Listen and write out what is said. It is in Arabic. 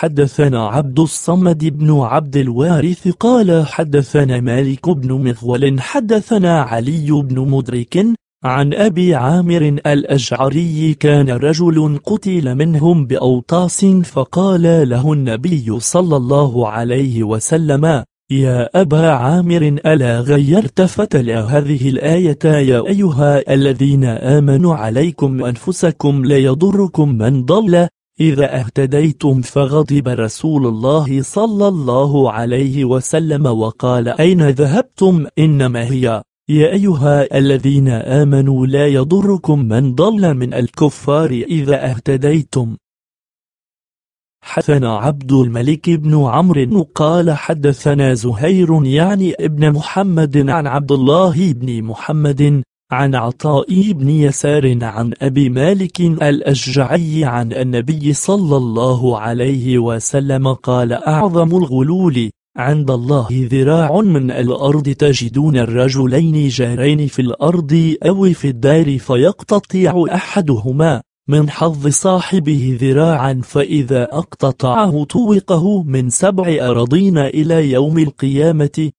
حدثنا عبد الصمد بن عبد الوارث قال حدثنا مالك بن مغول حدثنا علي بن مدرك عن أبي عامر الأشعري كان رجل قتل منهم بأوطاس فقال له النبي صلى الله عليه وسلم يا أبا عامر ألا غيرت فتلا هذه الآية يا أيها الذين آمنوا عليكم أنفسكم لا يضركم من ضل إذا اهتديتم فغضب رسول الله صلى الله عليه وسلم وقال أين ذهبتم إنما هي يا أيها الذين آمنوا لا يضركم من ضل من الكفار إذا اهتديتم حدثنا عبد الملك بن عمرو قال حدثنا زهير يعني ابن محمد عن عبد الله بن محمد عن عطاء بن يسار عن أبي مالك الأشجعي عن النبي صلى الله عليه وسلم قال أعظم الغلول عند الله ذراع من الأرض تجدون الرجلين جارين في الأرض أو في الدار فيقتطع أحدهما من حظ صاحبه ذراعا فإذا أقتطعه طوقه من سبع أراضين إلى يوم القيامة